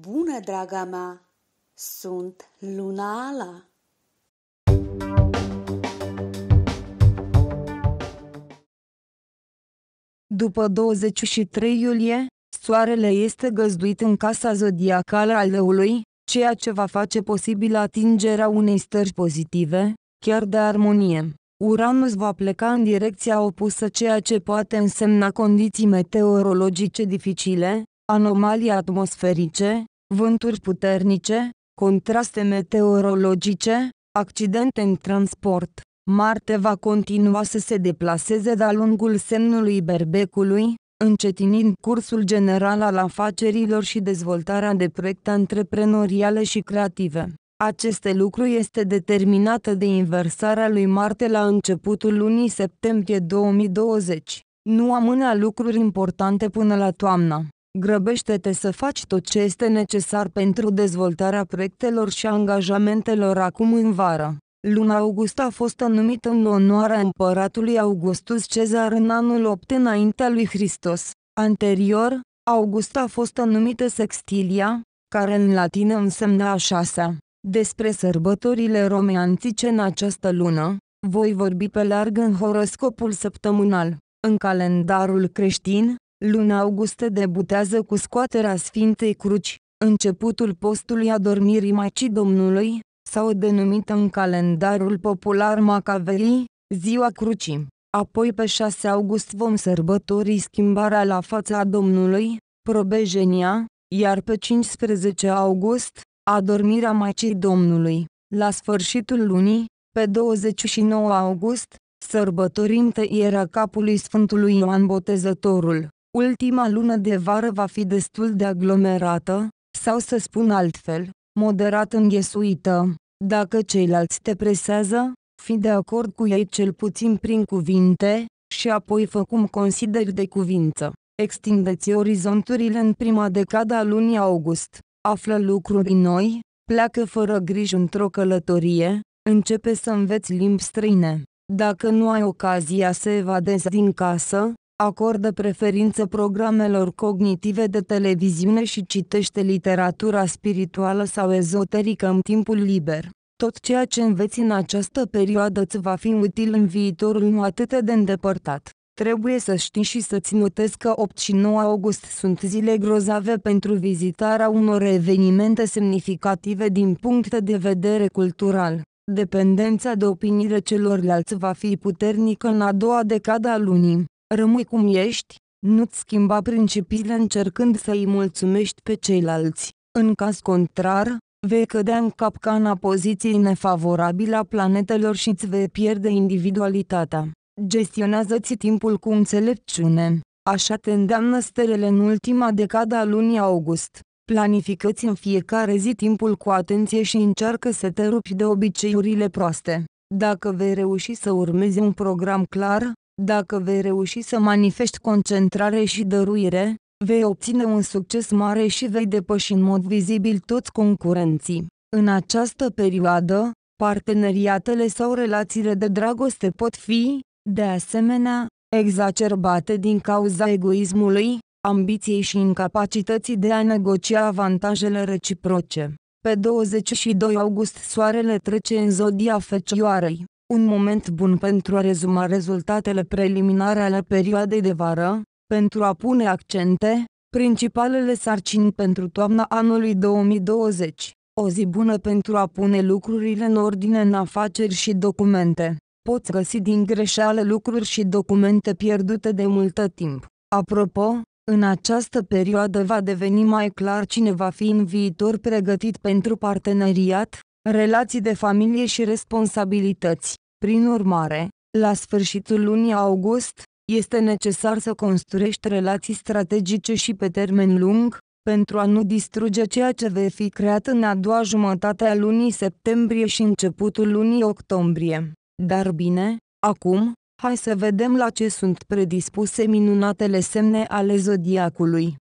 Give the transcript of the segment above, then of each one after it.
Bună, draga mea! Sunt Luna Ala! După 23 iulie, soarele este găzduit în casa zodiacală al leului, ceea ce va face posibil atingerea unei stări pozitive, chiar de armonie. Uranus va pleca în direcția opusă ceea ce poate însemna condiții meteorologice dificile, anomalii atmosferice, vânturi puternice, contraste meteorologice, accidente în transport. Marte va continua să se deplaseze de-a lungul semnului berbecului, încetinind cursul general al afacerilor și dezvoltarea de proiecte antreprenoriale și creative. Aceste lucru este determinată de inversarea lui Marte la începutul lunii septembrie 2020. Nu amâna lucruri importante până la toamnă. Grăbește-te să faci tot ce este necesar pentru dezvoltarea proiectelor și angajamentelor acum în vară. Luna august a fost numită în onoarea împăratului Augustus Cezar în anul 8 înaintea lui Hristos. Anterior, August a fost numită Sextilia, care în latină însemna a șasea. Despre sărbătorile romantice în această lună, voi vorbi pe larg în horoscopul săptămânal. În calendarul creștin, Luna augustă debutează cu scoaterea Sfintei Cruci, începutul postului adormirii Maicii Domnului, sau denumită în calendarul popular Macavelii, Ziua Crucii. Apoi pe 6 august vom sărbători schimbarea la fața Domnului, probejenia, iar pe 15 august, adormirea Maicii Domnului. La sfârșitul lunii, pe 29 august, sărbătorim tăierea capului Sfântului Ioan Botezătorul. Ultima lună de vară va fi destul de aglomerată, sau să spun altfel, moderat înghesuită. Dacă ceilalți te presează, fi de acord cu ei cel puțin prin cuvinte, și apoi fă cum consideri de cuvință. Extindeți orizonturile în prima decada a lunii august. Află lucruri noi, pleacă fără griji într-o călătorie, începe să înveți limbi străine. Dacă nu ai ocazia să evadezi din casă, acordă preferință programelor cognitive de televiziune și citește literatura spirituală sau ezoterică în timpul liber. Tot ceea ce înveți în această perioadă îți va fi util în viitorul nu atât de îndepărtat. Trebuie să știi și să-ți notezi că 8 și 9 august sunt zile grozave pentru vizitarea unor evenimente semnificative din punct de vedere cultural. Dependența de opiniile celorlalți va fi puternică în a doua decada a lunii. Rămâi cum ești, nu-ți schimba principiile încercând să-i mulțumești pe ceilalți. În caz contrar, vei cădea în capcana poziției nefavorabile a planetelor și îți vei pierde individualitatea. Gestionează-ți timpul cu înțelepciune. Așa te îndeamnă stelele în ultima decada a lunii august. Planifică-ți în fiecare zi timpul cu atenție și încearcă să te rupi de obiceiurile proaste. Dacă vei reuși să urmezi un program clar, dacă vei reuși să manifesti concentrare și dăruire, vei obține un succes mare și vei depăși în mod vizibil toți concurenții. În această perioadă, parteneriatele sau relațiile de dragoste pot fi, de asemenea, exacerbate din cauza egoismului, ambiției și incapacității de a negocia avantajele reciproce. Pe 22 august soarele trece în zodia fecioarei un moment bun pentru a rezuma rezultatele preliminare ale perioadei de vară, pentru a pune accente, principalele sarcini pentru toamna anului 2020. O zi bună pentru a pune lucrurile în ordine în afaceri și documente. Poți găsi din greșeală lucruri și documente pierdute de multă timp. Apropo, în această perioadă va deveni mai clar cine va fi în viitor pregătit pentru parteneriat, relații de familie și responsabilități. Prin urmare, la sfârșitul lunii august, este necesar să construiești relații strategice și pe termen lung, pentru a nu distruge ceea ce vei fi creat în a doua jumătate a lunii septembrie și începutul lunii octombrie. Dar bine, acum, hai să vedem la ce sunt predispuse minunatele semne ale zodiacului.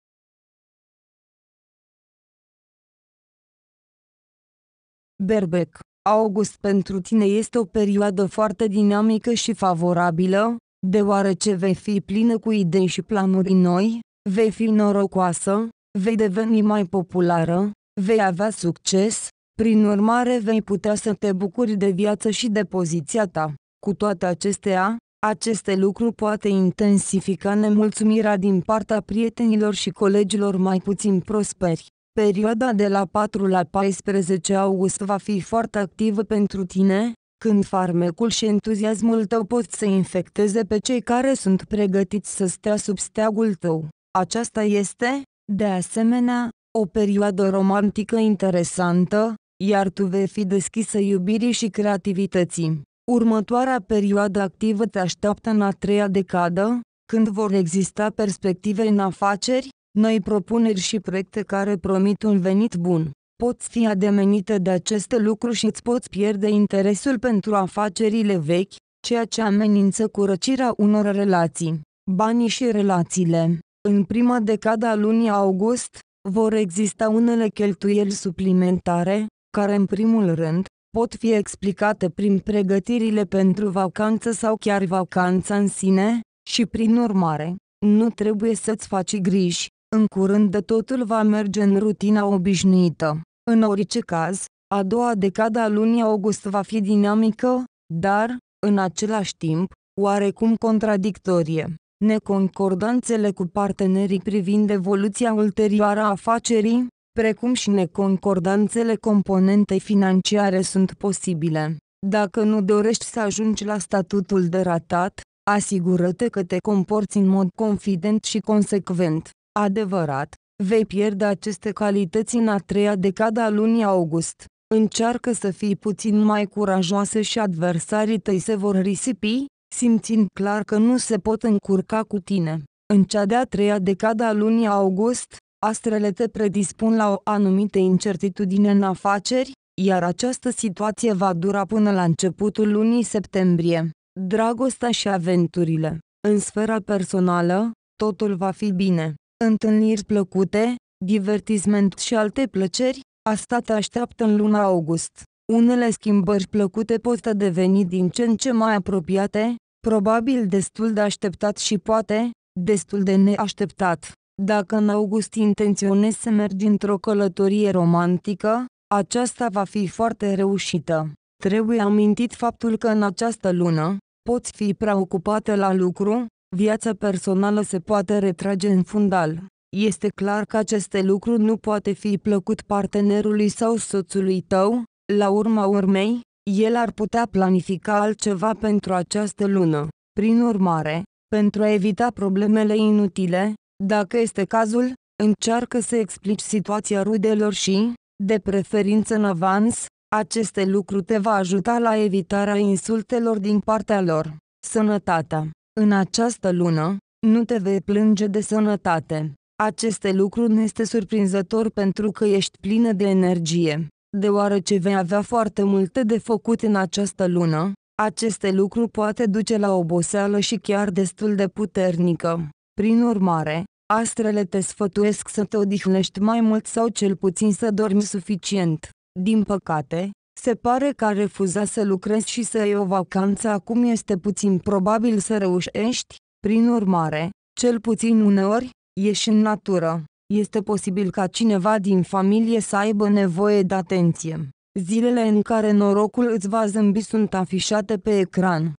Berbec August pentru tine este o perioadă foarte dinamică și favorabilă, deoarece vei fi plină cu idei și planuri noi, vei fi norocoasă, vei deveni mai populară, vei avea succes, prin urmare vei putea să te bucuri de viață și de poziția ta. Cu toate acestea, aceste lucruri poate intensifica nemulțumirea din partea prietenilor și colegilor mai puțin prosperi. Perioada de la 4 la 14 august va fi foarte activă pentru tine, când farmecul și entuziasmul tău pot să infecteze pe cei care sunt pregătiți să stea sub steagul tău. Aceasta este, de asemenea, o perioadă romantică interesantă, iar tu vei fi deschisă iubirii și creativității. Următoarea perioadă activă te așteaptă în a treia decadă, când vor exista perspective în afaceri, noi propuneri și proiecte care promit un venit bun, pot fi ademenite de aceste lucruri și îți poți pierde interesul pentru afacerile vechi, ceea ce amenință curăcirea unor relații. Banii și relațiile În prima decadă a lunii august, vor exista unele cheltuieli suplimentare, care în primul rând, pot fi explicate prin pregătirile pentru vacanță sau chiar vacanța în sine, și prin urmare, nu trebuie să-ți faci griji, în curând totul va merge în rutina obișnuită. În orice caz, a doua decada lunii august va fi dinamică, dar, în același timp, oarecum contradictorie. Neconcordanțele cu partenerii privind evoluția ulterioară a afacerii, precum și neconcordanțele componentei financiare sunt posibile. Dacă nu dorești să ajungi la statutul de ratat, asigură-te că te comporți în mod confident și consecvent. Adevărat, vei pierde aceste calități în a treia decada lunii august. Încearcă să fii puțin mai curajoasă și adversarii tăi se vor risipi, simțind clar că nu se pot încurca cu tine. În cea de-a treia decada a lunii august, astrele te predispun la o anumită incertitudine în afaceri, iar această situație va dura până la începutul lunii septembrie. Dragostea și aventurile În sfera personală, totul va fi bine întâlniri plăcute, divertisment și alte plăceri, asta te așteaptă în luna august. Unele schimbări plăcute pot deveni din ce în ce mai apropiate, probabil destul de așteptat și poate, destul de neașteptat. Dacă în august intenționezi să mergi într-o călătorie romantică, aceasta va fi foarte reușită. Trebuie amintit faptul că în această lună, poți fi preocupată la lucru, viața personală se poate retrage în fundal. Este clar că acest lucru nu poate fi plăcut partenerului sau soțului tău, la urma urmei, el ar putea planifica altceva pentru această lună. Prin urmare, pentru a evita problemele inutile, dacă este cazul, încearcă să explici situația rudelor și, de preferință în avans, aceste lucruri te va ajuta la evitarea insultelor din partea lor. Sănătatea în această lună, nu te vei plânge de sănătate. Aceste lucruri nu este surprinzător pentru că ești plină de energie. Deoarece vei avea foarte multe de făcut în această lună, aceste lucruri poate duce la oboseală și chiar destul de puternică. Prin urmare, astrele te sfătuiesc să te odihnești mai mult sau cel puțin să dormi suficient. Din păcate, se pare că a refuzat să lucrezi și să iei o vacanță acum este puțin probabil să reușești, prin urmare, cel puțin uneori, ieși în natură. Este posibil ca cineva din familie să aibă nevoie de atenție. Zilele în care norocul îți va zâmbi sunt afișate pe ecran.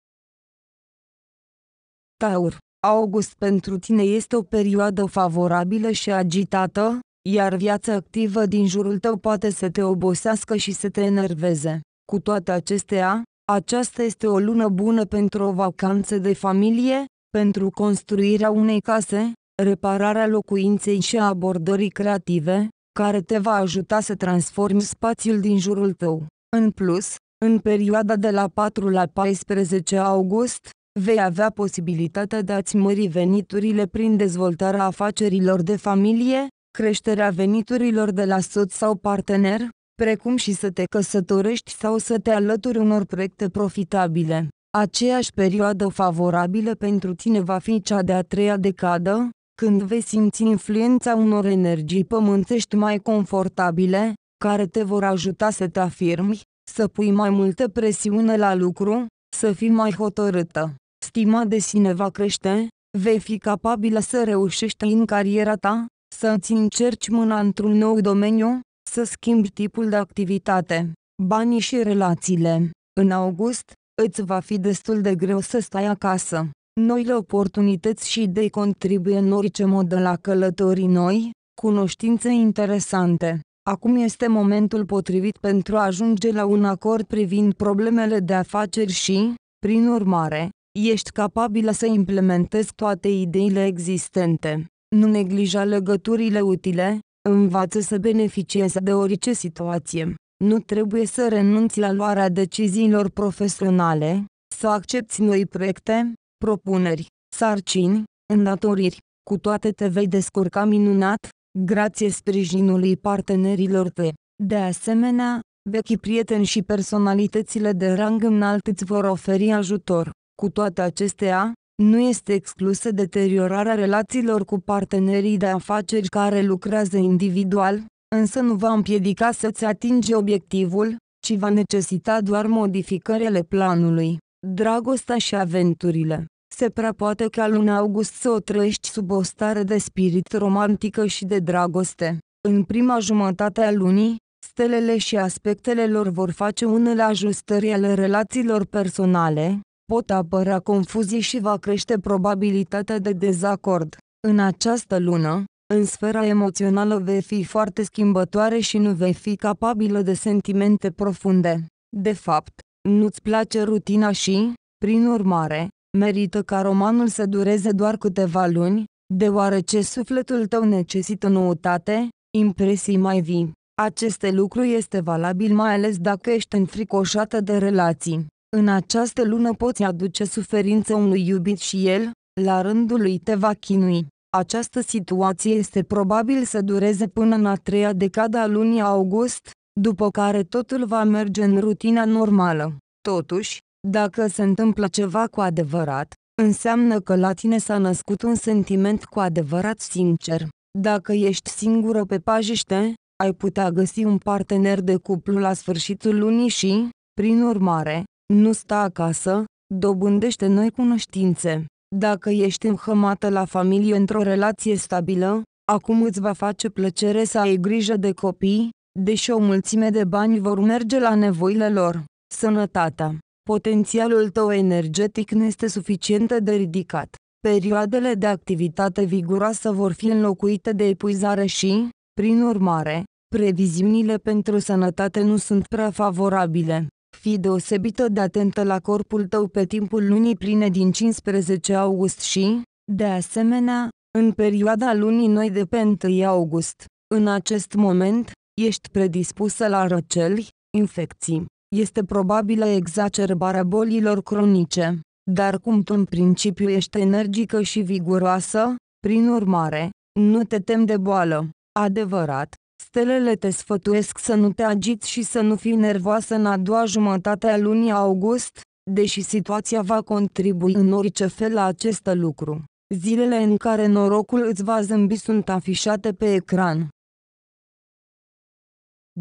Taur August pentru tine este o perioadă favorabilă și agitată, iar viața activă din jurul tău poate să te obosească și să te enerveze. Cu toate acestea, aceasta este o lună bună pentru o vacanță de familie, pentru construirea unei case, repararea locuinței și a abordării creative, care te va ajuta să transformi spațiul din jurul tău. În plus, în perioada de la 4 la 14 august, vei avea posibilitatea de a-ți mări veniturile prin dezvoltarea afacerilor de familie, creșterea veniturilor de la soț sau partener, precum și să te căsătorești sau să te alături unor proiecte profitabile. Aceeași perioadă favorabilă pentru tine va fi cea de-a treia decadă, când vei simți influența unor energii pământești mai confortabile, care te vor ajuta să te afirmi, să pui mai multă presiune la lucru, să fii mai hotărâtă. Stima de sine va crește, vei fi capabilă să reușești în cariera ta, să-ți încerci mâna într-un nou domeniu, să schimbi tipul de activitate, banii și relațiile. În august, îți va fi destul de greu să stai acasă. Noile oportunități și idei contribuie în orice mod la călătorii noi, cunoștințe interesante. Acum este momentul potrivit pentru a ajunge la un acord privind problemele de afaceri și, prin urmare, ești capabilă să implementezi toate ideile existente. Nu neglija legăturile utile, învață să beneficieze de orice situație. Nu trebuie să renunți la luarea deciziilor profesionale, să accepti noi proiecte, propuneri, sarcini, îndatoriri. Cu toate te vei descurca minunat, grație sprijinului partenerilor tăi. De asemenea, vechi prieteni și personalitățile de rang înalt îți vor oferi ajutor. Cu toate acestea, nu este exclusă deteriorarea relațiilor cu partenerii de afaceri care lucrează individual, însă nu va împiedica să-ți atingi obiectivul, ci va necesita doar modificările planului. Dragostea și aventurile se prea poate ca luna august să o trăiești sub o stare de spirit romantică și de dragoste. În prima jumătate a lunii, stelele și aspectele lor vor face unele ajustări ale relațiilor personale, pot apărea confuzii și va crește probabilitatea de dezacord. În această lună, în sfera emoțională vei fi foarte schimbătoare și nu vei fi capabilă de sentimente profunde. De fapt, nu-ți place rutina și, prin urmare, merită ca romanul să dureze doar câteva luni, deoarece sufletul tău necesită noutate, impresii mai vii. Aceste lucru este valabil mai ales dacă ești înfricoșată de relații. În această lună poți aduce suferință unui iubit și el, la rândul lui te va chinui. Această situație este probabil să dureze până în a treia decadă a lunii august, după care totul va merge în rutina normală. Totuși, dacă se întâmplă ceva cu adevărat, înseamnă că la tine s-a născut un sentiment cu adevărat sincer. Dacă ești singură pe pajiște, ai putea găsi un partener de cuplu la sfârșitul lunii și, prin urmare, nu sta acasă, dobândește noi cunoștințe. Dacă ești înhămată la familie într-o relație stabilă, acum îți va face plăcere să ai grijă de copii, deși o mulțime de bani vor merge la nevoile lor. Sănătatea. Potențialul tău energetic nu este suficient de ridicat. Perioadele de activitate viguroasă vor fi înlocuite de epuizare și, prin urmare, previziunile pentru sănătate nu sunt prea favorabile fi deosebită de atentă la corpul tău pe timpul lunii pline din 15 august și, de asemenea, în perioada lunii noi de pe 1 august. În acest moment, ești predispusă la răceli, infecții. Este probabilă exacerbarea bolilor cronice, dar cum tu în principiu ești energică și viguroasă, prin urmare, nu te tem de boală. Adevărat, Stelele te sfătuiesc să nu te agiți și să nu fii nervoasă în a doua jumătate a lunii august, deși situația va contribui în orice fel la acest lucru. Zilele în care norocul îți va zâmbi sunt afișate pe ecran.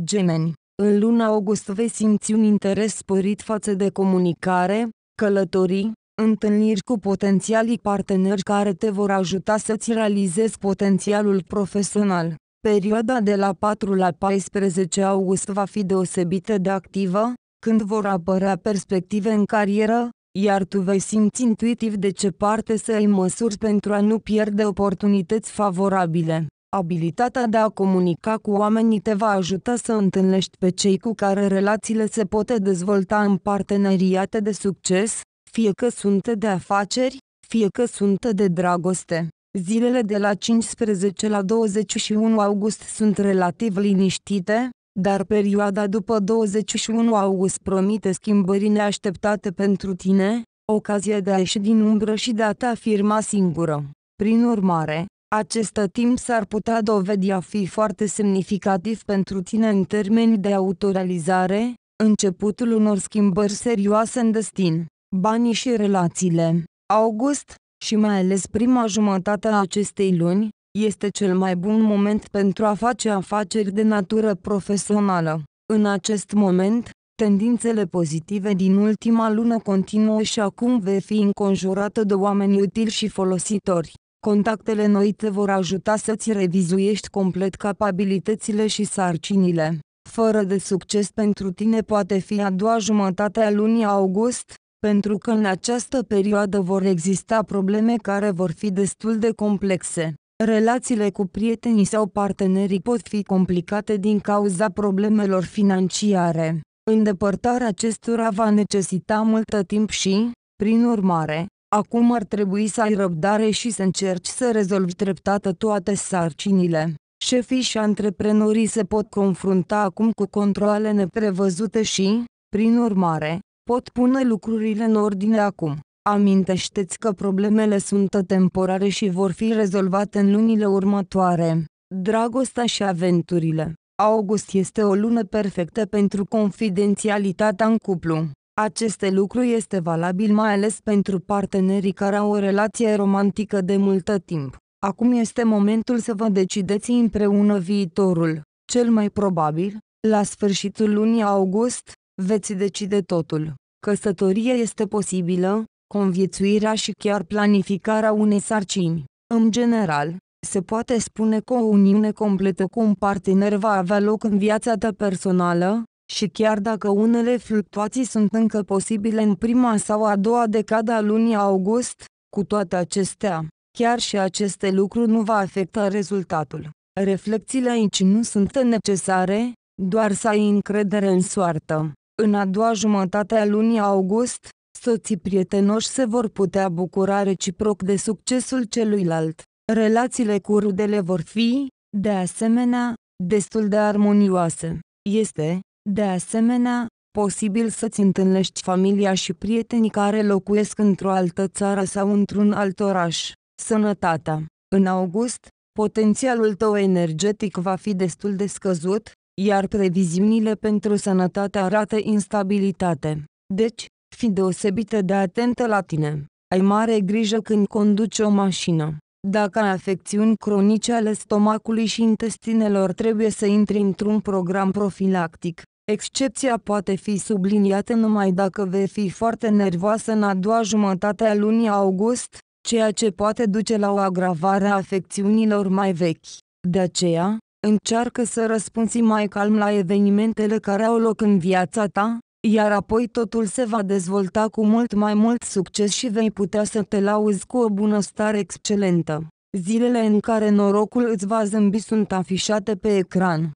Gemeni în luna august vei simți un interes sporit față de comunicare, călătorii, întâlniri cu potențialii parteneri care te vor ajuta să-ți realizezi potențialul profesional. Perioada de la 4 la 14 august va fi deosebită de activă, când vor apărea perspective în carieră, iar tu vei simți intuitiv de ce parte să ai măsuri pentru a nu pierde oportunități favorabile. Abilitatea de a comunica cu oamenii te va ajuta să întâlnești pe cei cu care relațiile se pot dezvolta în parteneriate de succes, fie că sunt de afaceri, fie că sunt de dragoste. Zilele de la 15 la 21 august sunt relativ liniștite, dar perioada după 21 august promite schimbări neașteptate pentru tine, ocazia de a ieși din umbră și de a te afirma singură. Prin urmare, acest timp s-ar putea dovedi a fi foarte semnificativ pentru tine în termeni de autorealizare, începutul unor schimbări serioase în destin, banii și relațiile. August, și mai ales prima jumătate a acestei luni, este cel mai bun moment pentru a face afaceri de natură profesională. În acest moment, tendințele pozitive din ultima lună continuă și acum vei fi înconjurată de oameni utili și folositori. Contactele noi te vor ajuta să-ți revizuiești complet capabilitățile și sarcinile. Fără de succes pentru tine poate fi a doua jumătate a lunii august, pentru că în această perioadă vor exista probleme care vor fi destul de complexe. Relațiile cu prietenii sau partenerii pot fi complicate din cauza problemelor financiare. Îndepărtarea acestora va necesita multă timp și, prin urmare, acum ar trebui să ai răbdare și să încerci să rezolvi treptată toate sarcinile. Șefii și antreprenorii se pot confrunta acum cu controle neprevăzute și, prin urmare, pot pune lucrurile în ordine acum. Amintește-ți că problemele sunt temporare și vor fi rezolvate în lunile următoare. Dragostea și aventurile August este o lună perfectă pentru confidențialitatea în cuplu. Aceste lucru este valabil mai ales pentru partenerii care au o relație romantică de multă timp. Acum este momentul să vă decideți împreună viitorul. Cel mai probabil, la sfârșitul lunii august, veți decide totul. Căsătorie este posibilă, conviețuirea și chiar planificarea unei sarcini. În general, se poate spune că o uniune completă cu un partener va avea loc în viața ta personală, și chiar dacă unele fluctuații sunt încă posibile în prima sau a doua decada a lunii august, cu toate acestea, chiar și aceste lucruri nu va afecta rezultatul. Reflecțiile aici nu sunt necesare, doar să ai încredere în soartă. În a doua jumătate a lunii august, soții prietenoși se vor putea bucura reciproc de succesul celuilalt. Relațiile cu rudele vor fi, de asemenea, destul de armonioase. Este, de asemenea, posibil să-ți întâlnești familia și prietenii care locuiesc într-o altă țară sau într-un alt oraș. Sănătatea. În august, potențialul tău energetic va fi destul de scăzut, iar previziunile pentru sănătate arată instabilitate. Deci, fi deosebită de atentă la tine. Ai mare grijă când conduci o mașină. Dacă ai afecțiuni cronice ale stomacului și intestinelor trebuie să intri într-un program profilactic. Excepția poate fi subliniată numai dacă vei fi foarte nervoasă în a doua jumătate a lunii august, ceea ce poate duce la o agravare a afecțiunilor mai vechi. De aceea, Încearcă să răspunzi mai calm la evenimentele care au loc în viața ta, iar apoi totul se va dezvolta cu mult mai mult succes și vei putea să te lauzi cu o bunăstare excelentă. Zilele în care norocul îți va zâmbi sunt afișate pe ecran.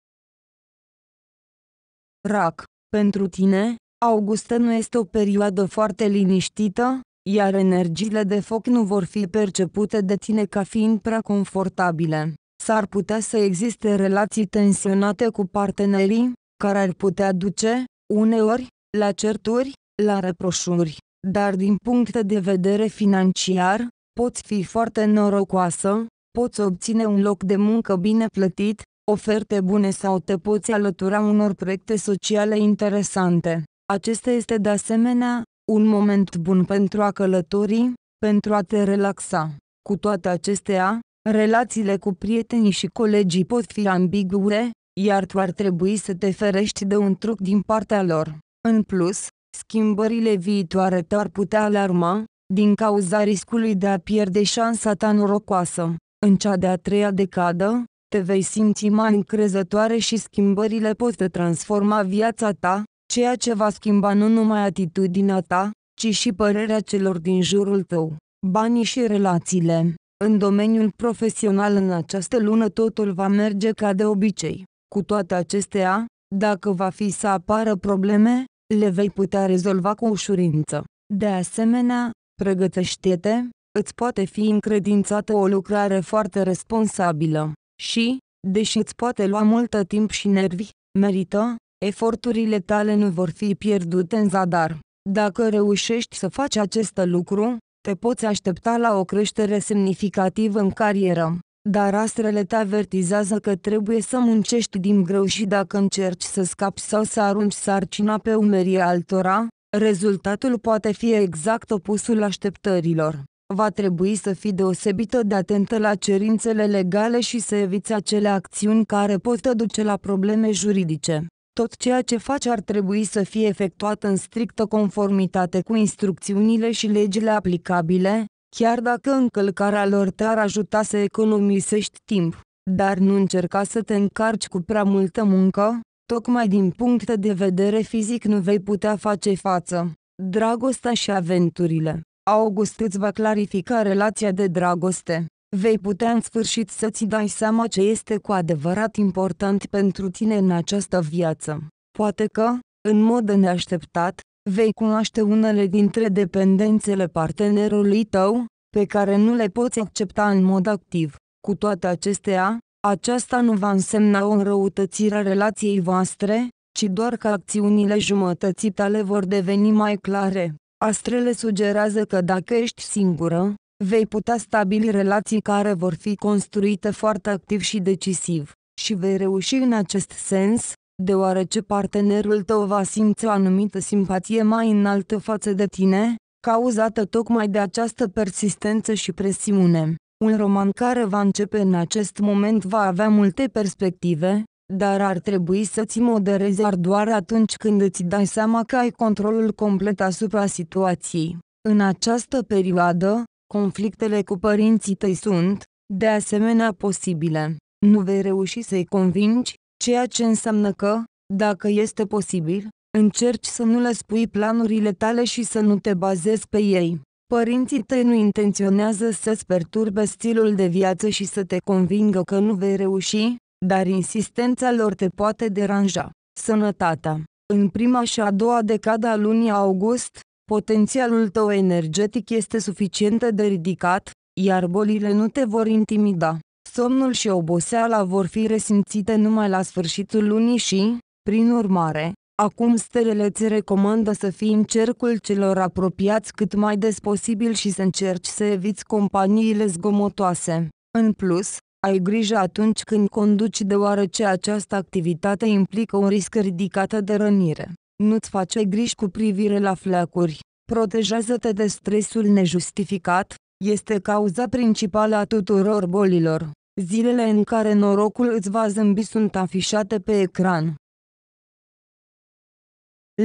Rac, pentru tine, august nu este o perioadă foarte liniștită, iar energiile de foc nu vor fi percepute de tine ca fiind prea confortabile s-ar putea să existe relații tensionate cu partenerii, care ar putea duce, uneori, la certuri, la reproșuri, dar din punct de vedere financiar, poți fi foarte norocoasă, poți obține un loc de muncă bine plătit, oferte bune sau te poți alătura unor proiecte sociale interesante. Acesta este de asemenea un moment bun pentru a călători, pentru a te relaxa. Cu toate acestea, Relațiile cu prietenii și colegii pot fi ambigure, iar tu ar trebui să te ferești de un truc din partea lor. În plus, schimbările viitoare te-ar putea alarma, din cauza riscului de a pierde șansa ta norocoasă. În cea de-a treia decadă, te vei simți mai încrezătoare și schimbările pot te transforma viața ta, ceea ce va schimba nu numai atitudinea ta, ci și părerea celor din jurul tău, banii și relațiile. În domeniul profesional în această lună totul va merge ca de obicei. Cu toate acestea, dacă va fi să apară probleme, le vei putea rezolva cu ușurință. De asemenea, pregătește-te, îți poate fi încredințată o lucrare foarte responsabilă și, deși îți poate lua multă timp și nervi, merită, eforturile tale nu vor fi pierdute în zadar. Dacă reușești să faci acest lucru, te poți aștepta la o creștere semnificativă în carieră, dar astrele te avertizează că trebuie să muncești din greu și dacă încerci să scapi sau să arunci sarcina pe umerii altora, rezultatul poate fi exact opusul așteptărilor. Va trebui să fii deosebită de atentă la cerințele legale și să eviți acele acțiuni care pot duce la probleme juridice. Tot ceea ce faci ar trebui să fie efectuat în strictă conformitate cu instrucțiunile și legile aplicabile, chiar dacă încălcarea lor te-ar ajuta să economisești timp, dar nu încerca să te încarci cu prea multă muncă, tocmai din punct de vedere fizic nu vei putea face față. Dragostea și aventurile August îți va clarifica relația de dragoste vei putea în sfârșit să-ți dai seama ce este cu adevărat important pentru tine în această viață. Poate că, în mod neașteptat, vei cunoaște unele dintre dependențele partenerului tău, pe care nu le poți accepta în mod activ. Cu toate acestea, aceasta nu va însemna o înrăutățire a relației voastre, ci doar că acțiunile jumătății tale vor deveni mai clare. Astrele sugerează că dacă ești singură, vei putea stabili relații care vor fi construite foarte activ și decisiv, și vei reuși în acest sens, deoarece partenerul tău va simți o anumită simpatie mai înaltă față de tine, cauzată tocmai de această persistență și presiune. Un roman care va începe în acest moment va avea multe perspective, dar ar trebui să-ți moderezi doar atunci când îți dai seama că ai controlul complet asupra situației. În această perioadă, Conflictele cu părinții tăi sunt, de asemenea, posibile. Nu vei reuși să-i convingi, ceea ce înseamnă că, dacă este posibil, încerci să nu le spui planurile tale și să nu te bazezi pe ei. Părinții tăi nu intenționează să-ți perturbe stilul de viață și să te convingă că nu vei reuși, dar insistența lor te poate deranja. Sănătatea În prima și a doua decada a lunii august, Potențialul tău energetic este suficient de ridicat, iar bolile nu te vor intimida. Somnul și oboseala vor fi resimțite numai la sfârșitul lunii și, prin urmare, acum stelele ți recomandă să fii în cercul celor apropiați cât mai des posibil și să încerci să eviți companiile zgomotoase. În plus, ai grijă atunci când conduci deoarece această activitate implică un risc ridicat de rănire. Nu-ți face griji cu privire la flacuri. Protejează-te de stresul nejustificat, este cauza principală a tuturor bolilor. Zilele în care norocul îți va zâmbi sunt afișate pe ecran.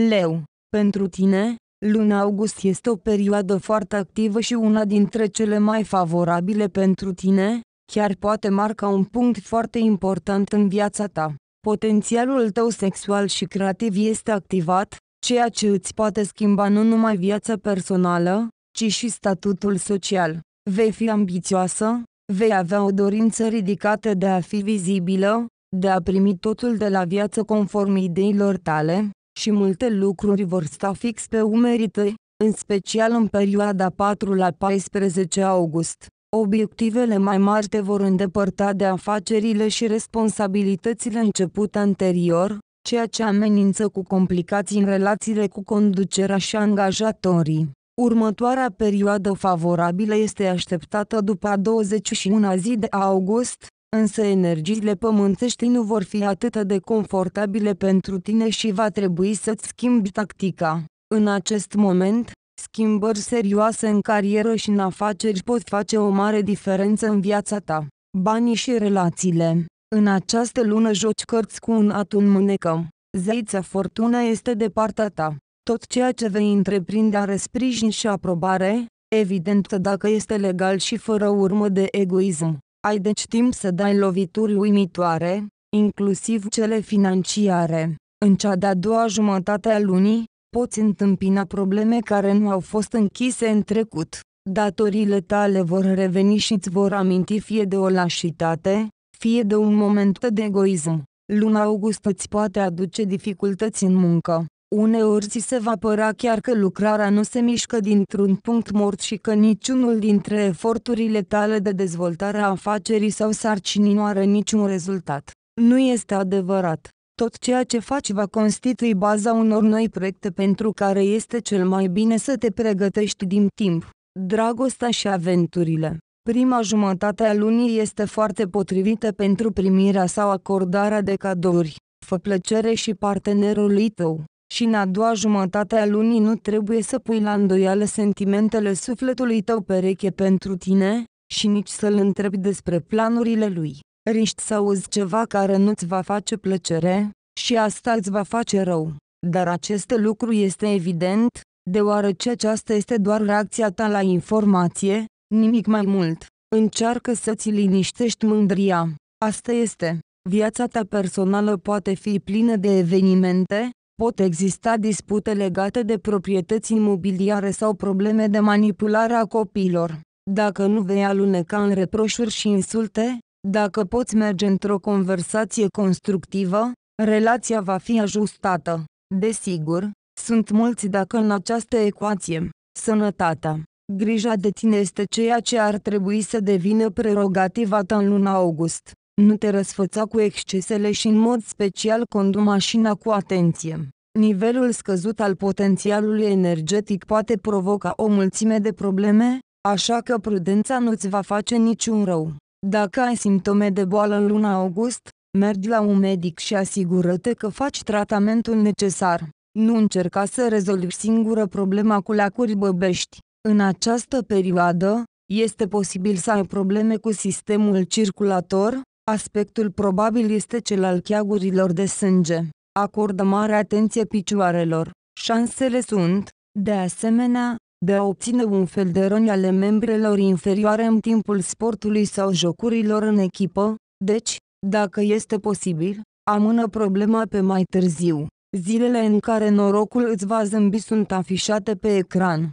Leu, pentru tine, luna august este o perioadă foarte activă și una dintre cele mai favorabile pentru tine, chiar poate marca un punct foarte important în viața ta. Potențialul tău sexual și creativ este activat, ceea ce îți poate schimba nu numai viața personală, ci și statutul social. Vei fi ambițioasă, vei avea o dorință ridicată de a fi vizibilă, de a primi totul de la viață conform ideilor tale, și multe lucruri vor sta fix pe umerii tăi, în special în perioada 4 la 14 august. Obiectivele mai mari te vor îndepărta de afacerile și responsabilitățile începute anterior, ceea ce amenință cu complicații în relațiile cu conducerea și angajatorii. Următoarea perioadă favorabilă este așteptată după a 21 zi de august, însă energiile pământești nu vor fi atât de confortabile pentru tine și va trebui să-ți schimbi tactica. În acest moment, schimbări serioase în carieră și în afaceri pot face o mare diferență în viața ta. Banii și relațiile. În această lună joci cărți cu un atun mânecă. Zeița fortuna este de partea ta. Tot ceea ce vei întreprinde are sprijin și aprobare, evident dacă este legal și fără urmă de egoism. Ai deci timp să dai lovituri uimitoare, inclusiv cele financiare. În cea de-a doua jumătate a lunii, poți întâmpina probleme care nu au fost închise în trecut. Datorile tale vor reveni și îți vor aminti fie de o lașitate, fie de un moment de egoism. Luna august îți poate aduce dificultăți în muncă. Uneori ți se va părea chiar că lucrarea nu se mișcă dintr-un punct mort și că niciunul dintre eforturile tale de dezvoltare a afacerii sau sarcinii nu are niciun rezultat. Nu este adevărat. Tot ceea ce faci va constitui baza unor noi proiecte pentru care este cel mai bine să te pregătești din timp. Dragostea și aventurile Prima jumătate a lunii este foarte potrivită pentru primirea sau acordarea de cadouri. Fă plăcere și partenerului tău. Și în a doua jumătate a lunii nu trebuie să pui la îndoială sentimentele sufletului tău pereche pentru tine, și nici să-l întrebi despre planurile lui riști să auzi ceva care nu-ți va face plăcere, și asta îți va face rău. Dar acest lucru este evident, deoarece aceasta este doar reacția ta la informație, nimic mai mult. Încearcă să-ți liniștești mândria. Asta este. Viața ta personală poate fi plină de evenimente, pot exista dispute legate de proprietăți imobiliare sau probleme de manipulare a copiilor. Dacă nu vei aluneca în reproșuri și insulte, dacă poți merge într-o conversație constructivă, relația va fi ajustată. Desigur, sunt mulți dacă în această ecuație, sănătatea, grija de tine este ceea ce ar trebui să devină prerogativa ta în luna august. Nu te răsfăța cu excesele și în mod special condu mașina cu atenție. Nivelul scăzut al potențialului energetic poate provoca o mulțime de probleme, așa că prudența nu-ți va face niciun rău. Dacă ai simptome de boală în luna august, mergi la un medic și asigură-te că faci tratamentul necesar. Nu încerca să rezolvi singură problema cu lacuri băbești. În această perioadă, este posibil să ai probleme cu sistemul circulator, aspectul probabil este cel al cheagurilor de sânge. Acordă mare atenție picioarelor. Șansele sunt, de asemenea, de a obține un fel de răni ale membrelor inferioare în timpul sportului sau jocurilor în echipă, deci, dacă este posibil, amână problema pe mai târziu. Zilele în care norocul îți va zâmbi sunt afișate pe ecran.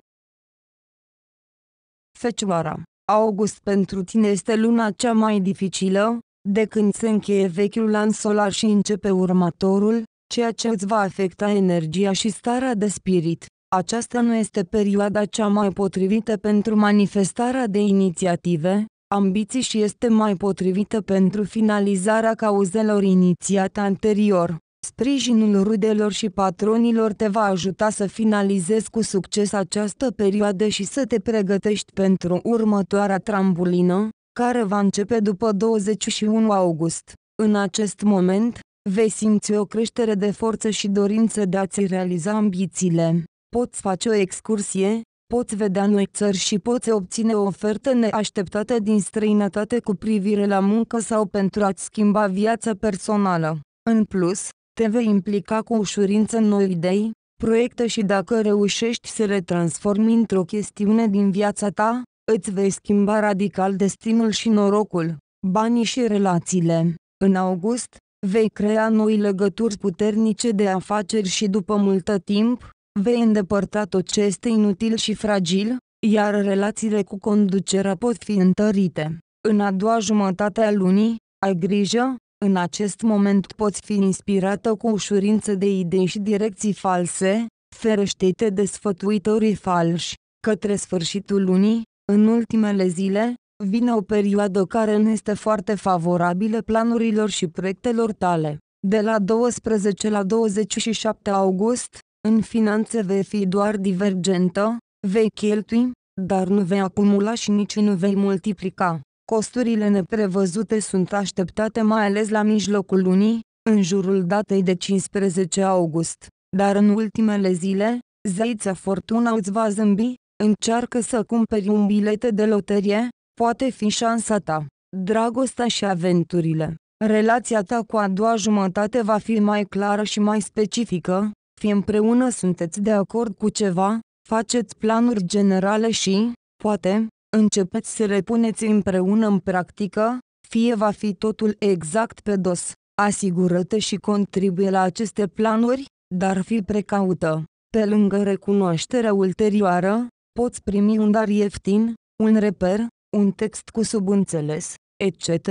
Fecioara August pentru tine este luna cea mai dificilă, de când se încheie vechiul an solar și începe următorul, ceea ce îți va afecta energia și starea de spirit. Aceasta nu este perioada cea mai potrivită pentru manifestarea de inițiative, ambiții și este mai potrivită pentru finalizarea cauzelor inițiate anterior. Sprijinul rudelor și patronilor te va ajuta să finalizezi cu succes această perioadă și să te pregătești pentru următoarea trambulină, care va începe după 21 august. În acest moment, vei simți o creștere de forță și dorință de a-ți realiza ambițiile poți face o excursie, poți vedea noi țări și poți obține o ofertă neașteptată din străinătate cu privire la muncă sau pentru a-ți schimba viața personală. În plus, te vei implica cu ușurință în noi idei, proiecte și dacă reușești să le transformi într-o chestiune din viața ta, îți vei schimba radical destinul și norocul, banii și relațiile. În august, vei crea noi legături puternice de afaceri și după multă timp, vei îndepărta tot ce este inutil și fragil, iar relațiile cu conducerea pot fi întărite. În a doua jumătate a lunii, ai grijă, în acest moment poți fi inspirată cu ușurință de idei și direcții false, ferește-te de sfătuitorii falși. Către sfârșitul lunii, în ultimele zile, vine o perioadă care nu este foarte favorabilă planurilor și proiectelor tale. De la 12 la 27 august, în finanțe vei fi doar divergentă, vei cheltui, dar nu vei acumula și nici nu vei multiplica. Costurile neprevăzute sunt așteptate mai ales la mijlocul lunii, în jurul datei de 15 august, dar în ultimele zile, zeița Fortuna îți va zâmbi, încearcă să cumperi un bilet de loterie, poate fi șansa ta, dragostea și aventurile. Relația ta cu a doua jumătate va fi mai clară și mai specifică, fie împreună sunteți de acord cu ceva, faceți planuri generale și, poate, începeți să le puneți împreună în practică, fie va fi totul exact pe dos. Asigură-te și contribuie la aceste planuri, dar fi precaută. Pe lângă recunoașterea ulterioară, poți primi un dar ieftin, un reper, un text cu subînțeles, etc.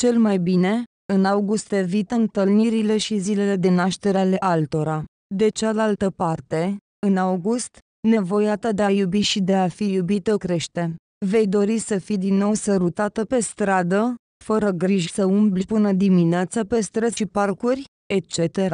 Cel mai bine, în august evită întâlnirile și zilele de naștere ale altora. De cealaltă parte, în august, nevoia ta de a iubi și de a fi iubită crește. Vei dori să fii din nou sărutată pe stradă, fără griji să umbli până dimineața pe străzi și parcuri, etc.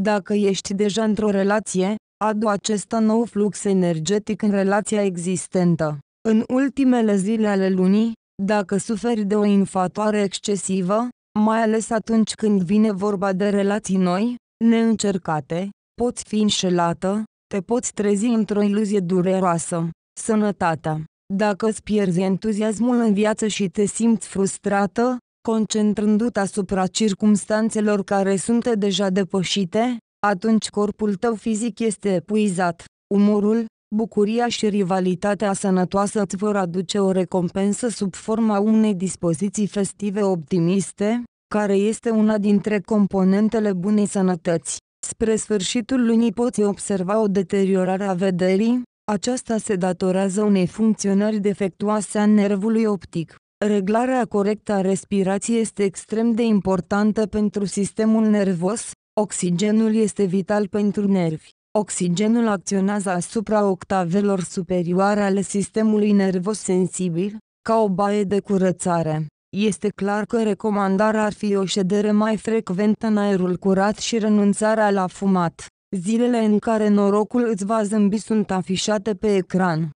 Dacă ești deja într-o relație, adu acest nou flux energetic în relația existentă. În ultimele zile ale lunii, dacă suferi de o infatoare excesivă, mai ales atunci când vine vorba de relații noi, neîncercate, poți fi înșelată, te poți trezi într-o iluzie dureroasă. Sănătatea. Dacă îți pierzi entuziasmul în viață și te simți frustrată, concentrându-te asupra circumstanțelor care sunt deja depășite, atunci corpul tău fizic este epuizat. Umorul, bucuria și rivalitatea sănătoasă îți vor aduce o recompensă sub forma unei dispoziții festive optimiste, care este una dintre componentele bunei sănătăți. Spre sfârșitul lunii poți observa o deteriorare a vederii, aceasta se datorează unei funcționări defectuoase a nervului optic. Reglarea corectă a respirației este extrem de importantă pentru sistemul nervos, oxigenul este vital pentru nervi. Oxigenul acționează asupra octavelor superioare ale sistemului nervos sensibil, ca o baie de curățare. Este clar că recomandarea ar fi o ședere mai frecventă în aerul curat și renunțarea la fumat. Zilele în care norocul îți va zâmbi sunt afișate pe ecran.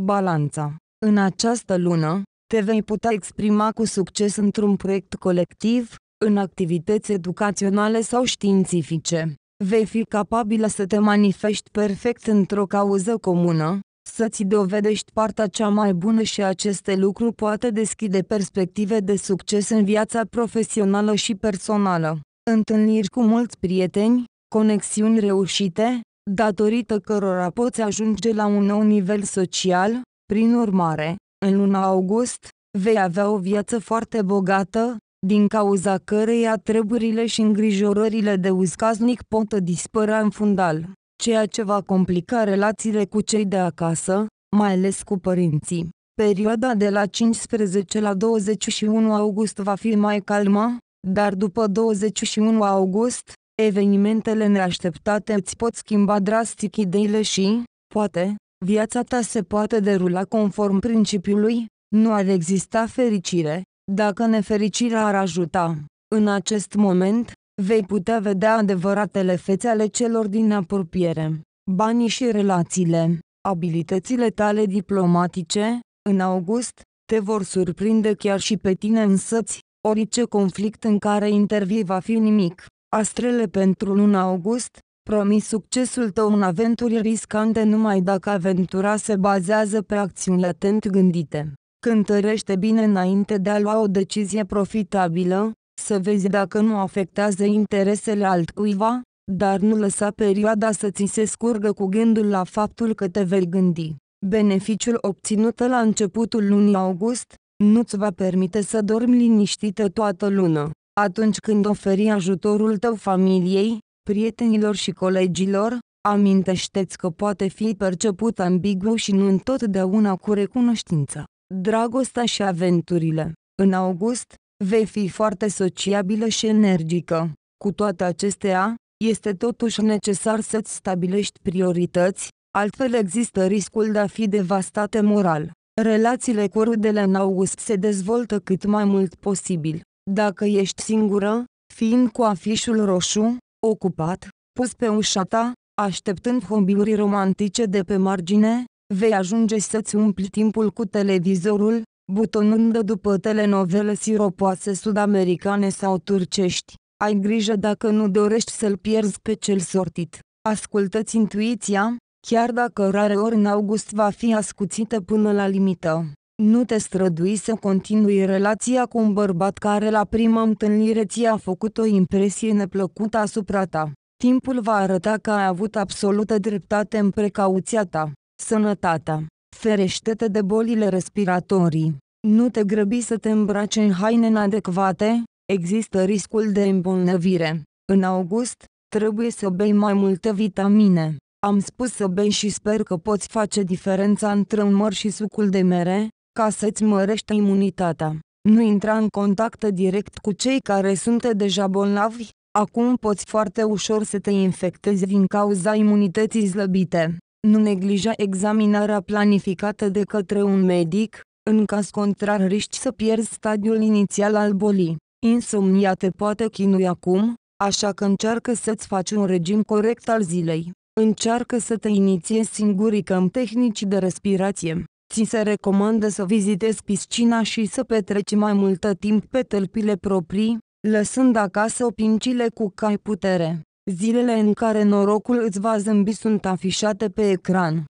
Balanța În această lună, te vei putea exprima cu succes într-un proiect colectiv, în activități educaționale sau științifice. Vei fi capabilă să te manifesti perfect într-o cauză comună, să-ți dovedești partea cea mai bună și aceste lucruri poate deschide perspective de succes în viața profesională și personală. Întâlniri cu mulți prieteni, conexiuni reușite, datorită cărora poți ajunge la un nou nivel social, prin urmare, în luna august, vei avea o viață foarte bogată, din cauza căreia treburile și îngrijorările de uscaznic pot dispărea în fundal ceea ce va complica relațiile cu cei de acasă, mai ales cu părinții. Perioada de la 15 la 21 august va fi mai calmă, dar după 21 august, evenimentele neașteptate îți pot schimba drastic ideile și, poate, viața ta se poate derula conform principiului, nu ar exista fericire, dacă nefericirea ar ajuta. În acest moment, Vei putea vedea adevăratele fețe ale celor din apropiere, banii și relațiile, abilitățile tale diplomatice, în august, te vor surprinde chiar și pe tine însăți, orice conflict în care intervii va fi nimic. Astrele pentru luna august, promis succesul tău în aventuri riscante numai dacă aventura se bazează pe acțiuni latent gândite. Cântărește bine înainte de a lua o decizie profitabilă, să vezi dacă nu afectează interesele altcuiva, dar nu lăsa perioada să ți se scurgă cu gândul la faptul că te vei gândi. Beneficiul obținut la începutul lunii august nu-ți va permite să dormi liniștită toată luna. Atunci când oferi ajutorul tău familiei, prietenilor și colegilor, amintește-ți că poate fi perceput ambigu și nu întotdeauna cu recunoștință. Dragostea și aventurile În august, Vei fi foarte sociabilă și energică. Cu toate acestea, este totuși necesar să-ți stabilești priorități, altfel există riscul de a fi devastat moral. Relațiile cu rudele în august se dezvoltă cât mai mult posibil. Dacă ești singură, fiind cu afișul roșu, ocupat, pus pe ușa ta, așteptând hobby-uri romantice de pe margine, vei ajunge să-ți umpli timpul cu televizorul, butonândă după telenovele siropoase sud-americane sau turcești. Ai grijă dacă nu dorești să-l pierzi pe cel sortit. Ascultă-ți intuiția, chiar dacă rareori în august va fi ascuțită până la limită. Nu te strădui să continui relația cu un bărbat care la prima întâlnire ți-a făcut o impresie neplăcută asupra ta. Timpul va arăta că ai avut absolută dreptate în precauția ta. Sănătatea ferește-te de bolile respiratorii. Nu te grăbi să te îmbraci în haine inadecvate, există riscul de îmbolnăvire. În august, trebuie să bei mai multe vitamine. Am spus să bei și sper că poți face diferența între un măr și sucul de mere, ca să-ți mărești imunitatea. Nu intra în contact direct cu cei care sunt deja bolnavi, acum poți foarte ușor să te infectezi din cauza imunității slăbite nu neglija examinarea planificată de către un medic, în caz contrar riști să pierzi stadiul inițial al bolii. Insomnia te poate chinui acum, așa că încearcă să-ți faci un regim corect al zilei. Încearcă să te inițiezi în tehnici de respirație. Ți se recomandă să vizitezi piscina și să petreci mai multă timp pe tălpile proprii, lăsând acasă opincile cu cai putere. Zilele în care norocul îți va zâmbi sunt afișate pe ecran.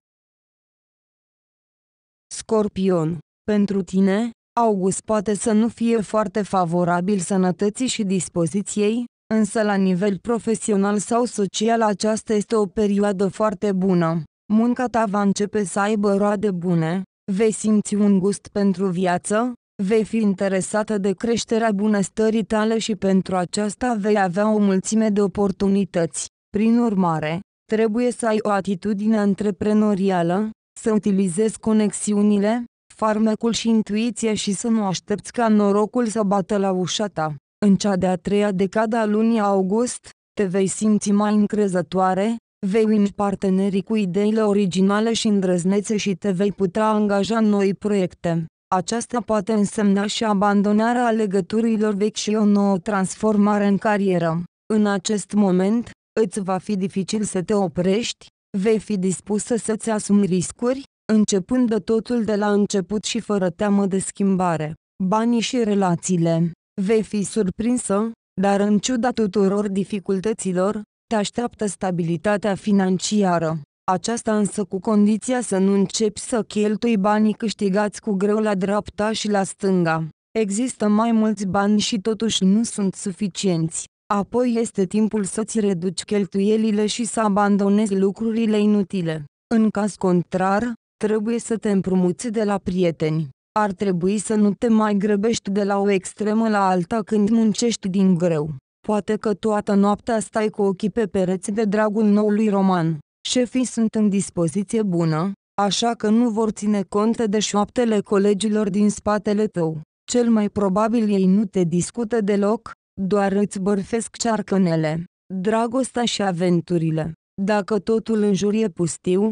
Scorpion, pentru tine, august poate să nu fie foarte favorabil sănătății și dispoziției, însă la nivel profesional sau social aceasta este o perioadă foarte bună. Munca ta va începe să aibă roade bune, vei simți un gust pentru viață, Vei fi interesată de creșterea bunăstării tale și pentru aceasta vei avea o mulțime de oportunități. Prin urmare, trebuie să ai o atitudine antreprenorială, să utilizezi conexiunile, farmecul și intuiția și să nu aștepți ca norocul să bată la ușa ta. În cea de-a treia decada a lunii august, te vei simți mai încrezătoare, vei uimi partenerii cu ideile originale și îndrăznețe și te vei putea angaja în noi proiecte. Aceasta poate însemna și abandonarea legăturilor vechi și o nouă transformare în carieră. În acest moment, îți va fi dificil să te oprești, vei fi dispusă să-ți asumi riscuri, începând de totul de la început și fără teamă de schimbare. Banii și relațiile. Vei fi surprinsă, dar în ciuda tuturor dificultăților, te așteaptă stabilitatea financiară aceasta însă cu condiția să nu începi să cheltui banii câștigați cu greu la dreapta și la stânga. Există mai mulți bani și totuși nu sunt suficienți. Apoi este timpul să-ți reduci cheltuielile și să abandonezi lucrurile inutile. În caz contrar, trebuie să te împrumuți de la prieteni. Ar trebui să nu te mai grăbești de la o extremă la alta când muncești din greu. Poate că toată noaptea stai cu ochii pe pereți de dragul noului roman. Șefii sunt în dispoziție bună, așa că nu vor ține cont de șoaptele colegilor din spatele tău. Cel mai probabil ei nu te discută deloc, doar îți bărfesc cearcănele, dragostea și aventurile. Dacă totul în jur e pustiu,